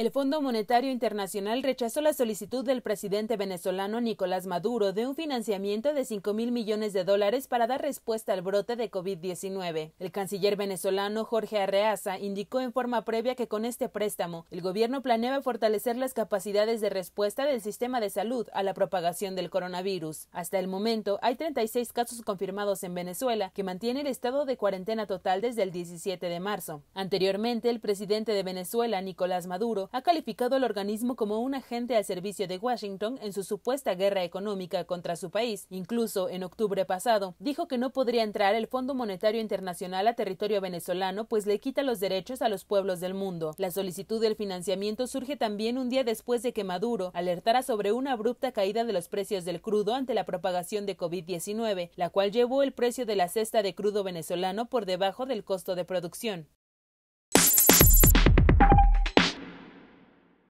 El Fondo Monetario Internacional rechazó la solicitud del presidente venezolano Nicolás Maduro de un financiamiento de 5 mil millones de dólares para dar respuesta al brote de COVID-19. El canciller venezolano Jorge Arreaza indicó en forma previa que con este préstamo el gobierno planeaba fortalecer las capacidades de respuesta del sistema de salud a la propagación del coronavirus. Hasta el momento hay 36 casos confirmados en Venezuela que mantiene el estado de cuarentena total desde el 17 de marzo. Anteriormente, el presidente de Venezuela, Nicolás Maduro, ha calificado al organismo como un agente al servicio de Washington en su supuesta guerra económica contra su país. Incluso en octubre pasado, dijo que no podría entrar el Fondo Monetario Internacional a territorio venezolano pues le quita los derechos a los pueblos del mundo. La solicitud del financiamiento surge también un día después de que Maduro alertara sobre una abrupta caída de los precios del crudo ante la propagación de COVID-19, la cual llevó el precio de la cesta de crudo venezolano por debajo del costo de producción.